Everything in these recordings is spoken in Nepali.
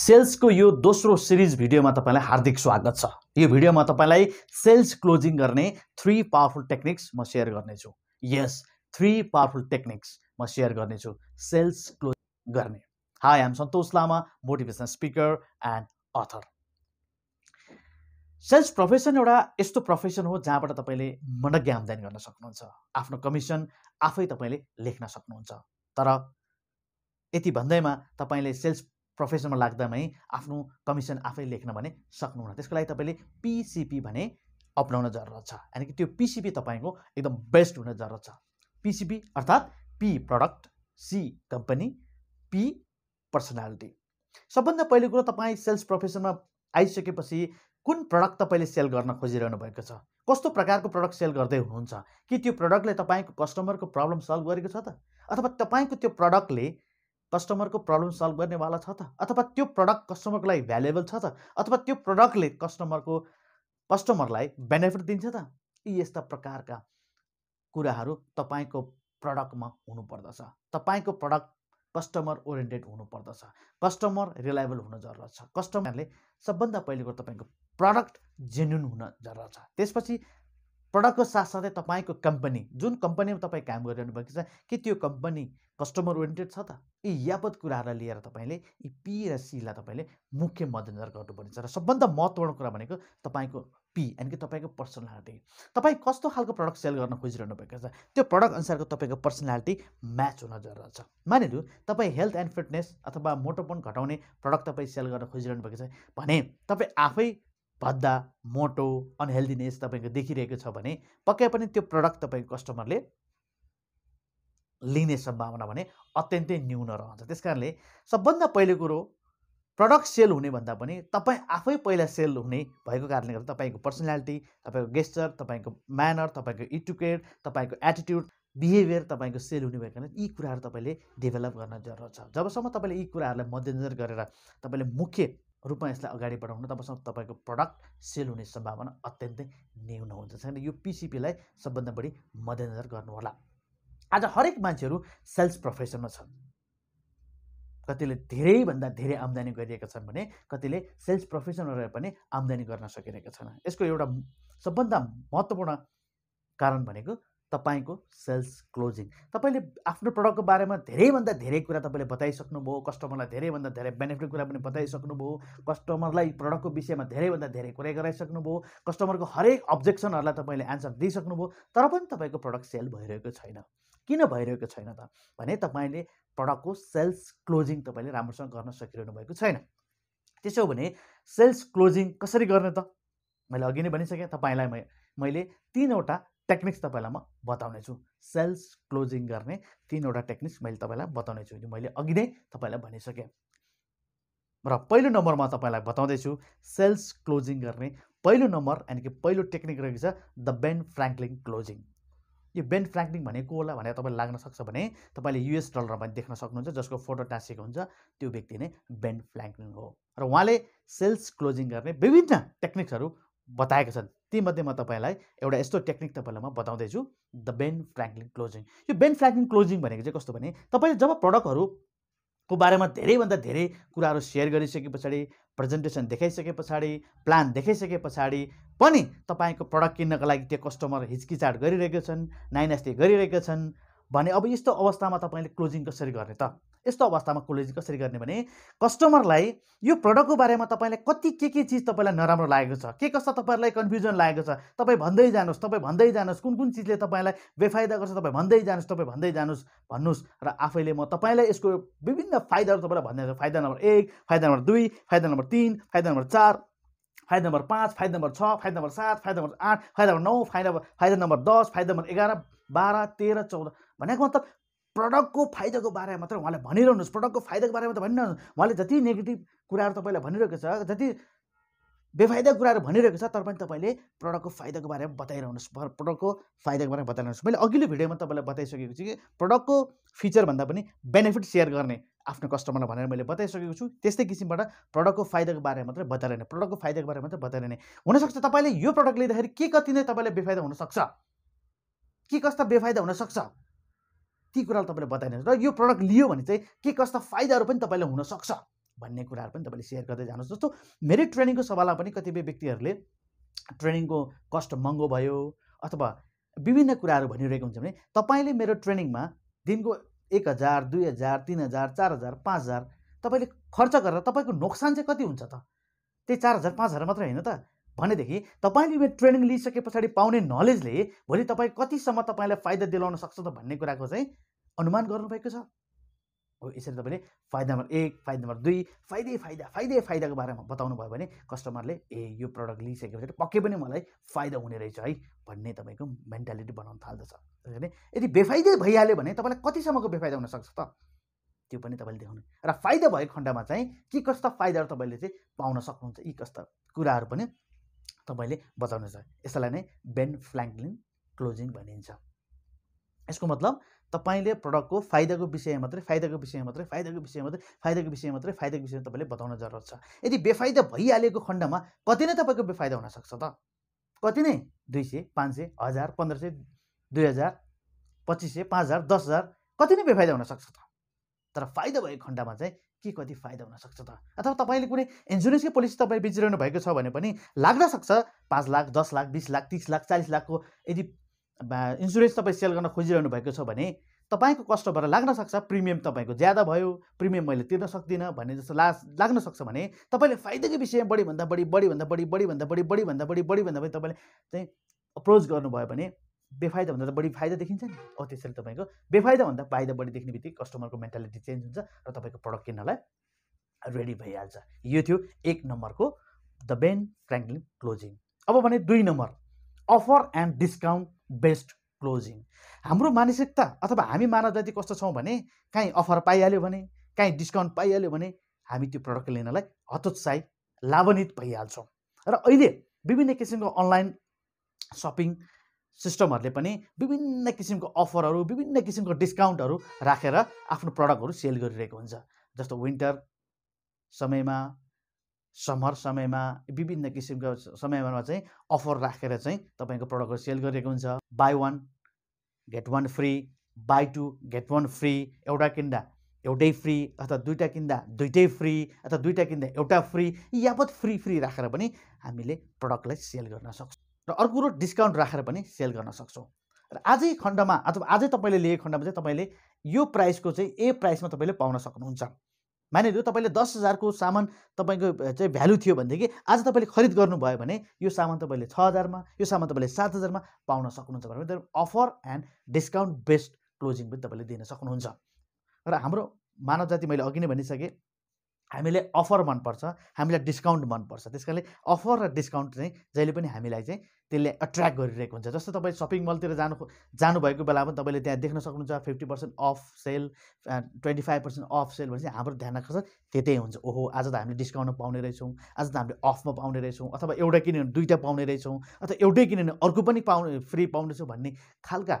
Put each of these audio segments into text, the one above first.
सेल्सको यो दोस्रो सिरिज भिडियोमा तपाईँलाई हार्दिक स्वागत छ यो भिडियोमा तपाईँलाई सेल्स क्लोजिङ गर्ने थ्री पावरफुल टेक्निक्स म सेयर गर्नेछु यस थ्री पावरफुल टेक्निक्स म सेयर गर्नेछु सेल्स क्लोज गर्ने hi am Santosh Lama motivational speaker and author sales profession एउटा यस्तो प्रोफेसन हो जहाँबाट तपाईँले मनज्ञ आम्दानी गर्न सक्नुहुन्छ आफ्नो कमिसन आफै तपाईँले लेख्न सक्नुहुन्छ तर यति भन्दैमा तपाईँले सेल्स प्रोफेसनमा लाग्दामै आफ्नो कमिसन आफै लेख्न भने सक्नुहुन्न त्यसको लागि तपाईँले पिसिपी भने अप्नाउन जरुरत छ यानि कि त्यो पिसिपी तपाईँको एकदम बेस्ट हुन जरुरत छ पिसिपी अर्थात् P product C company P personality सबभन्दा पहिलो कुरो तपाईँ सेल्स प्रोफेसनमा आइसकेपछि कुन प्रडक्ट तपाईँले सेल गर्न खोजिरहनु भएको छ कस्तो प्रकारको प्रडक्ट सेल गर्दै हुनुहुन्छ कि त्यो प्रडक्टले तपाईँको कस्टमरको प्रब्लम सल्भ गरेको छ त अथवा तपाईँको त्यो प्रडक्टले कस्टमरको प्रब्लम सल्भ गर्नेवाला छ त अथवा त्यो प्रडक्ट कस्टमरको लागि भ्यालुएबल छ त अथवा त्यो प्रडक्टले कस्टमरको कस्टमरलाई बेनिफिट दिन्छ त यी यस्ता प्रकारका कुराहरू तपाईँको प्रडक्टमा हुनुपर्दछ तपाईँको प्रडक्ट कस्टमर ओरिएन्टेड हुनुपर्दछ कस्टमर रिलायबल हुन जरुरत छ कस्टमरले सबभन्दा पहिलेको तपाईँको प्रडक्ट जेन्युन हुन जरुरत छ त्यसपछि प्रडक्टको साथसाथै तपाईँको कम्पनी जुन कम्पनीमा तपाईँ काम गरिरहनु भएको छ के त्यो कम्पनी कस्टमर ओरिएन्टेड छ त यी यावत कुराहरूलाई लिएर तपाईँले यी पी र सीलाई तपाईँले मुख्य मध्यनजर गर्नुपर्नेछ र सबभन्दा महत्त्वपूर्ण कुरा भनेको तपाईँको पी यानि कि तपाईँको पर्सनालिटी तपाईँ कस्तो खालको प्रडक्ट सेल गर्न खोजिरहनु भएको छ त्यो प्रडक्ट अनुसारको तपाईँको पर्सनालिटी म्याच हुन जरुरत छ मानिलिनु तपाईँ हेल्थ एन्ड फिटनेस अथवा मोटोपन घटाउने प्रडक्ट तपाईँ सेल गर्न खोजिरहनु भएको छ भने तपाईँ आफै भद्दा मोटो अनहेल्दिनेस तपाईँको देखिरहेको छ भने पक्कै पनि त्यो प्रडक्ट तपाईँको कस्टमरले लिने सम्भावना भने अत्यन्तै न्यून रहन्छ त्यस कारणले सबभन्दा पहिलो कुरो प्रडक्ट सेल हुने भन्दा पनि तपाईँ आफै पहिला सेल हुने भएको कारणले गर्दा तपाईँको पर्सनालिटी तपाईँको गेस्चर तपाईँको म्यानर तपाईँको इटुकेट तपाईँको एटिट्युड बिहेभियर तपाईँको सेल हुने भएको कारणले यी कुराहरू तपाईँले डेभलप गर्न जरुरत छ जबसम्म तपाईँले यी कुराहरूलाई मध्यनजर गरेर तपाईँले मुख्य रूपमा यसलाई अगाडि बढाउनु तबसम्म तपाईँको प्रडक्ट सेल हुने सम्भावना अत्यन्तै न्यून हुन्छ छैन यो पिसिपीलाई सबभन्दा बढी मध्यनजर गर्नुहोला आज हरेक मान्छेहरू सेल्स प्रोफेसनमा छन् कतिले धेरैभन्दा धेरै आम्दानी गरिरहेका छन् भने कतिले सेल्स प्रोफेसनमा रहे पनि आम्दानी गर्न सकिरहेका छन् यसको एउटा सबभन्दा महत्त्वपूर्ण कारण भनेको तपाईँको सेल्स क्लोजिङ तपाईँले आफ्नो प्रडक्टको बारेमा धेरैभन्दा धेरै कुरा तपाईँले बताइसक्नुभयो कस्टमरलाई धेरैभन्दा धेरै बेनिफिट कुरा पनि बताइसक्नुभयो कस्टमरलाई प्रडक्टको विषयमा धेरैभन्दा धेरै कुरा गराइसक्नुभयो कस्टमरको हरेक अब्जेक्सनहरूलाई तपाईँले एन्सर दिइसक्नुभयो तर पनि तपाईँको प्रडक्ट सेल भइरहेको छैन किन भइरहेको छैन त भने तपाईँले प्रडक्टको सेल्स क्लोजिङ तपाईँले राम्रोसँग गर्न सकिरहनु भएको छैन त्यसो भने सेल्स क्लोजिङ कसरी गर्ने त मैले अघि नै भनिसकेँ तपाईँलाई मैले तिनवटा टेक्निक्स तपाईँलाई म बताउनेछु सेल्स क्लोजिङ गर्ने तिनवटा टेक्निक्स मैले तपाईँलाई बताउनेछु जो मैले अघि नै तपाईँलाई भनिसकेँ र पहिलो नम्बरमा तपाईँलाई बताउँदैछु सेल्स क्लोजिङ गर्ने पहिलो नम्बर यानि कि पहिलो टेक्निक रहेको छ द बेन फ्रेङ्कलिङ क्लोजिङ यो बेन फ्रेङ्कलिङ भनेको होला भनेर तपाईँलाई लाग्न सक्छ भने तपाईँले युएस डलरमा पनि देख्न सक्नुहुन्छ जसको फोटो टाँसेको हुन्छ त्यो व्यक्ति नै बेन फ्रेङ्कलिङ हो र उहाँले सेल्स क्लोजिङ गर्ने विभिन्न टेक्निक्सहरू बताएका छन् तीमध्ये म तपाईँलाई एउटा यस्तो टेक्निक तपाईँलाई म बताउँदैछु द बेन फ्रेङ्कलिन क्लोजिङ यो बेन फ्रेङ्कलिन क्लोजिङ भनेको चाहिँ कस्तो भने तपाईँले जब को बारेमा धेरैभन्दा धेरै कुराहरू सेयर गरिसके पछाडि प्रेजेन्टेसन देखाइसके पछाडि प्लान देखाइसके पछाडि पनि तपाईँको प्रडक्ट किन्नको लागि त्यो कस्टमर हिचकिचाट गरिरहेका छन् नाइनास्ती गरिरहेका छन् भने अब यस्तो अवस्थामा तपाईँले क्लोजिङ कसरी गर्ने त यस्तो अवस्थामा चाहिँ कसरी गर्ने भने कस्टमरलाई यो प्रडक्टको बारेमा तपाईँलाई कति के के चिज तपाईँलाई नराम्रो लागेको छ के कस्ता तपाईँहरूलाई कन्फ्युजन लागेको छ तपाईँ भन्दै जानुहोस् तपाईँ भन्दै जानुहोस् कुन कुन चिजले तपाईँलाई बेफाइदा गर्छ तपाईँ भन्दै जानुहोस् तपाईँ भन्दै जानुहोस् भन्नुहोस् र आफैले म तपाईँलाई यसको विभिन्न फाइदाहरू तपाईँलाई भन्दै फाइदा नम्बर एक फाइदा नम्बर दुई फाइदा नम्बर तिन फाइदा नम्बर चार फाइदा नम्बर पाँच फाइदा नम्बर छ फाइदा नम्बर सात फाइदा नम्बर आठ फाइदा नम्बर नौ फाइदा फाइदा नम्बर दस फाइदा नम्बर एघार बाह्र तेह्र चौध भनेको मतलब प्रडक्टको फाइदाको बारेमा मात्र उहाँले भनिरहनुहोस् प्रडक्टको फाइदाको बारेमा त भनिरहनु उहाँले जति नेगेटिभ कुराहरू तपाईँलाई भनिरहेको छ जति बेफाइदा कुराहरू भनिरहेको छ तर पनि तपाईँले प्रडक्टको फाइदाको बारेमा बताइरहनुहोस् प्रडक्टको फाइदाको बारेमा बताइरहनुहोस् मैले अघिल्लो भिडियोमा तपाईँलाई बताइसकेको छु कि प्रडक्टको फिचरभन्दा पनि बेनिफिट सेयर गर्ने आफ्नो कस्टमरलाई भनेर मैले बताइसकेको छु त्यस्तै किसिमबाट प्रडक्टको फाइदाको बारेमा मात्रै बताइरहने प्रडक्टको फाइदाको बारेमा मात्रै बताइरहने हुनसक्छ तपाईँले यो प्रडक्ट लिँदाखेरि के कति नै तपाईँलाई बेफाइदा हुनसक्छ के कस्ता बेफाइदा हुनसक्छ ती कुरालाई तपाईँले बताइदिनुहोस् र यो प्रडक्ट लियो भने चाहिँ के कस्ता फाइदाहरू पनि तपाईँलाई हुनसक्छ भन्ने कुराहरू पनि तपाईँले सेयर गर्दै जानुहोस् जस्तो मेरै ट्रेनिङको सवालमा पनि कतिपय व्यक्तिहरूले ट्रेनिङको कस्ट महँगो भयो अथवा विभिन्न कुराहरू भनिरहेको हुन्छ भने तपाईँले मेरो ट्रेनिङमा दिनको एक हजार दुई हजार तिन हजार चार हजार पाँच हजार तपाईँले खर्च गरेर तपाईँको नोक्सान चाहिँ कति हुन्छ त त्यही चार हजार पाँच हजार मात्रै होइन त भनेदेखि तपाईँले यो ट्रेनिङ लिइसके पछाडि पाउने नलेजले भोलि तपाईँ कतिसम्म तपाईँलाई फाइदा दिलाउन सक्छ त भन्ने कुराको चाहिँ अनुमान गर्नुभएको छ अब यसरी तपाईँले फाइदा नम्बर एक फाइदा नम्बर दुई फाइदै फाइदा फाइदै फाइदाको बारेमा बताउनु भयो भने कस्टमरले ए यो प्रडक्ट लिइसके पछाडि पक्कै पनि मलाई फाइदा हुने रहेछ है भन्ने तपाईँको मेन्टालिटी बनाउन थाल्दछ त्यसैले यदि बेफाइदै भइहाल्यो भने तपाईँलाई कतिसम्मको बेफाइदा हुनसक्छ त त्यो पनि तपाईँले देखाउनु र फाइदा भएको खण्डमा चाहिँ के कस्ता फाइदाहरू तपाईँले चाहिँ पाउन सक्नुहुन्छ यी कस्ता कुराहरू पनि तपाईँले बताउनेछ यसलाई नै बेन फ्ल्याङ्कलिन क्लोजिङ भनिन्छ यसको मतलब तपाईँले प्रडक्टको फाइदाको विषय मात्रै फाइदाको विषयमा मात्रै फाइदाको विषय मात्रै फाइदाको विषयमा मात्रै फाइदाको विषयमा तपाईँले बताउन जरुरत छ यदि बेफाइदा भइहालेको खण्डमा कति नै तपाईँको बेफाइदा हुनसक्छ त कति नै दुई सय पाँच सय हजार पन्ध्र सय दुई हजार पच्चिस सय पाँच हजार दस हजार कति नै बेफाइदा हुनसक्छ त तर फाइदा भएको खण्डमा चाहिँ के कति फाइदा हुनसक्छ त अथवा तपाईँले कुनै इन्सुरेन्सकै पोलिसी तपाईँ बेचिरहनु भएको छ भने पनि लाग्न सक्छ पाँच लाख दस लाख बिस लाख तिस लाख चालिस लाखको यदि इन्सुरेन्स तपाईँ सेल गर्न खोजिरहनु भएको छ भने तपाईँको कस्टमर लाग्न सक्छ प्रिमियम तपाईँको ज्यादा भयो प्रिमियम मैले तिर्न सक्दिनँ भन्ने जस्तो ला लाग्न सक्छ भने तपाईँले फाइदाकै विषयमा बढीभन्दा बढी बढीभन्दा बढी बढीभन्दा बढी बढीभन्दा बढी बढीभन्दा बढी तपाईँले चाहिँ अप्रोच गर्नुभयो भने बेफाइदाभन्दा त बढी फाइदा देखिन्छ नि हो त्यसरी तपाईँको बेफाइदाभन्दा फाइदा बढी देख्ने बित्तिकै कस्टमरको मेन्टालिटी चेन्ज हुन्छ र तपाईँको प्रडक्ट किन्नलाई रेडी भइहाल्छ यो थियो एक नम्बरको द बेन फ्रेङ्कलिन क्लोजिङ अब भने दुई number offer and discount based closing हाम्रो मानसिकता अथवा हामी मानव जाति कस्तो छौँ भने काहीँ अफर पाइहाल्यो भने काहीँ डिस्काउन्ट पाइहाल्यो भने हामी त्यो प्रडक्ट लिनलाई हतोत्साहित लाभान्वित भइहाल्छौँ र अहिले विभिन्न किसिमको अनलाइन सपिङ सिस्टमहरूले पनि विभिन्न किसिमको अफरहरू विभिन्न किसिमको डिस्काउन्टहरू राखेर आफ्नो प्रडक्टहरू सेल गरिरहेको हुन्छ जस्तो विन्टर समयमा समर समयमा विभिन्न किसिमको समयमा चाहिँ अफर राखेर चाहिँ तपाईँको प्रडक्टहरू सेल गरिरहेको हुन्छ buy one get one free buy two get one free एउटा किन्दा एउटै फ्री अथवा दुइटा किन्दा दुइटै फ्री अथवा दुइटा किन्दा एउटा फ्री यावत फ्री फ्री राखेर पनि हामीले प्रडक्टलाई सेल गर्न सक्छौँ अर्को कुरो डिस्काउन्ट राखेर पनि सेल गर्न सक्छौँ र आजै खण्डमा अथवा आजै तपाईँले लिएको खण्डमा चाहिँ तपाईँले यो प्राइसको चाहिँ ए प्राइसमा तपाईँले पाउन सक्नुहुन्छ मानिलियो तपाईँले दस हजारको सामान तपाईँको चाहिँ भ्यालु थियो भनेदेखि आज तपाईँले खरिद गर्नुभयो भने यो सामान तपाईँले छ हजारमा यो सामान तपाईँले सात हजारमा पाउन सक्नुहुन्छ भने offer and discount based closing पनि तपाईँले दिन सक्नुहुन्छ र हाम्रो मानव जाति मैले अघि नै भनिसकेँ हामीले अफर मनपर्छ हामीलाई डिस्काउन्ट मनपर्छ त्यस कारणले अफर र डिस्काउन्ट चाहिँ जहिले पनि हामीलाई चाहिँ त्यसले एट्र्याक्ट गरिरहेको हुन्छ जस्तो तपाईँ सपिङ मलतिर जानु जानुभएको बेला पनि तपाईँले त्यहाँ देख्न सक्नुहुन्छ fifty percent off sale twenty five percent off sale चाहिँ हाम्रो ध्यान आकर्षण त्यतै हुन्छ ओहो आज त हामीले डिस्काउन्टमा पाउने रहेछौँ आज त हामीले अफमा पाउने रहेछौँ अथवा एउटा किन्यो भने दुईवटा पाउने रहेछौँ अथवा एउटै किन्यो भने अर्को पनि पाउने फ्री पाउनेछौँ भन्ने खालका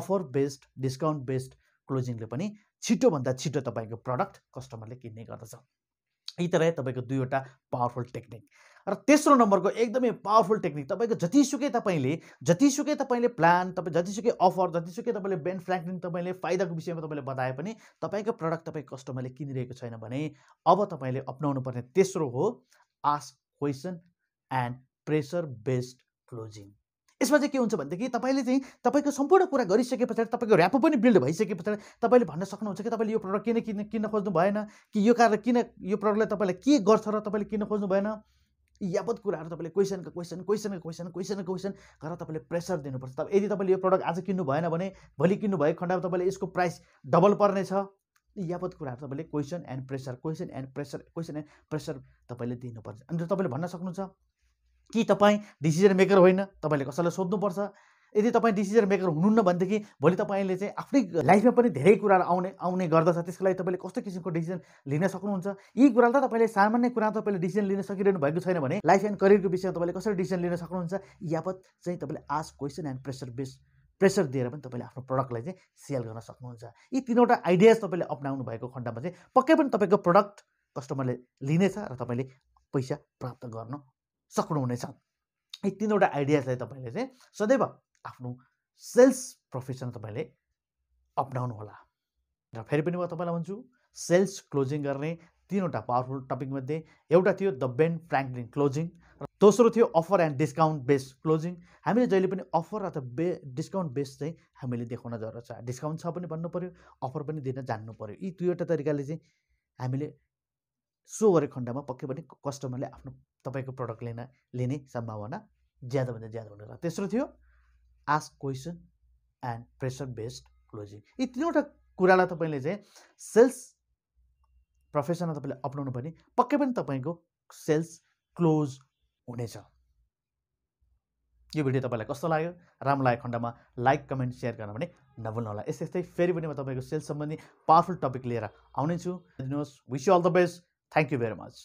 अफर बेस्ड डिस्काउन्ट बेस्ड क्लोजिङले पनि छिटोभन्दा छिटो तपाईँको प्रडक्ट कस्टमरले किन्ने गर्दछ यी त रहे तपाईँको दुईवटा पावरफुल टेक्निक र तेस्रो नम्बरको एकदमै पावरफुल टेक्निक तपाईँको जतिसुकै तपाईँले जतिसुकै तपाईँले प्लान तपाईँ जतिसुकै अफर जतिसुकै तपाईँले बेन फ्ल्याङ्किङ तपाईँले फाइदाको विषयमा तपाईँले बताए पनि तपाईँको प्रडक्ट तपाईँ कस्टमरले किनिरहेको छैन भने अब तपाईँले अप्नाउनु पर्ने तेस्रो हो ask question and pressure based closing यसमा चाहिँ के हुन्छ भनेदेखि तपाईँले चाहिँ तपाईँको सम्पूर्ण कुरा गरिसके पछाडि तपाईँको ऱ्यापो पनि बिल्ड भइसके पछाडि तपाईँले भन्न सक्नुहुन्छ कि तपाईँले यो प्रडक्ट किन किन किन्न खोज्नु भएन कि यो कारण किन यो प्रडक्टलाई तपाईँलाई के गर्छ र तपाईँले किन्न खोज्नु भएन यावत कुराहरू तपाईँले क्वेसनको क्वेसन क्वेसनको क्वेसन क्वेसनको क्वेसन गरेर तपाईँले प्रेसर दिनुपर्छ तब यदि तपाईँले यो प्रडक्ट आज किन्नु भएन भने भोलि किन्नु भएको खण्डमा तपाईँले यसको प्राइस डबल पर्नेछ यावत कुराहरू तपाईँले question and pressure question and pressure question and pressure तपाईँले दिनुपर्छ अन्त तपाईँले भन्न सक्नुहुन्छ कि तपाईँ डिसिजन मेकर होइन तपाईँले कसैलाई सोध्नुपर्छ यदि तपाईँ डिसिजन मेकर हुनुहुन्न भनेदेखि भोलि तपाईँले चाहिँ आफ्नै लाइफमा पनि धेरै कुराहरू आउने आउने गर्दछ त्यसको लागि तपाईँले कस्तो किसिमको डिसिजन लिन सक्नुहुन्छ यी कुरा त तपाईँले सामान्य कुरा तपाईँले डिसिजन लिन सकिरहनु भएको छैन भने लाइफ एन्ड करियरको विषयमा तपाईँले कसरी डिसिजन लिन सक्नुहुन्छ यावत चाहिँ तपाईँले आज question and pressure base pressure दिएर पनि तपाईँले आफ्नो प्रडक्टलाई चाहिँ सेल गर्न सक्नुहुन्छ यी तिनवटा आइडियाज तपाईँले अप्नाउनु भएको खण्डमा चाहिँ पक्कै पनि तपाईँको प्रडक्ट कस्टमरले लिनेछ र तपाईँले पैसा प्राप्त गर्नु सक्नुहुनेछ यी तिनवटा आइडियाजलाई तपाईँले चाहिँ सदैव आफ्नो सेल्स प्रोफेसन तपाईँले अप्नाउनुहोला र फेरि पनि म तपाईँलाई भन्छु सेल्स क्लोजिङ गर्ने तिनवटा पावरफुल टपिकमध्ये एउटा थियो द बेन फ्रेङ्कलिन क्लोजिङ र दोस्रो थियो offer and discount base closing हामीले जहिले पनि अफर अथवा बे डिस्काउन्ट बेस चाहिँ हामीले देखाउन जरुरत छ डिस्काउन्ट छ पनि भन्नु पऱ्यो अफर पनि दिन जान्नु पऱ्यो यी दुईवटा तरिकाले चाहिँ हामीले सो गरेको खण्डमा पक्कै पनि कस्टमरले आफ्नो तपाईँको प्रडक्ट लिन लिने सम्भावना ज्यादाभन्दा ज्यादा हुने हुनेछ तेस्रो थियो ask question and pressure based closing यी तिनवटा कुरालाई तपाईँले चाहिँ सेल्स प्रोफेसनमा तपाईँले अप्नाउनु भने पक्कै पनि तपाईँको सेल्स क्लोज हुनेछ यो भिडियो तपाईँलाई कस्तो लाग्यो राम्रो लागेको खण्डमा लाइक कमेन्ट सेयर गर्न भने होला यस्तै यस्तै फेरि पनि म तपाईँको सेल्स सम्बन्धी पावरफुल टपिक लिएर आउनेछु दिनुहोस् wish you all the best thank you very much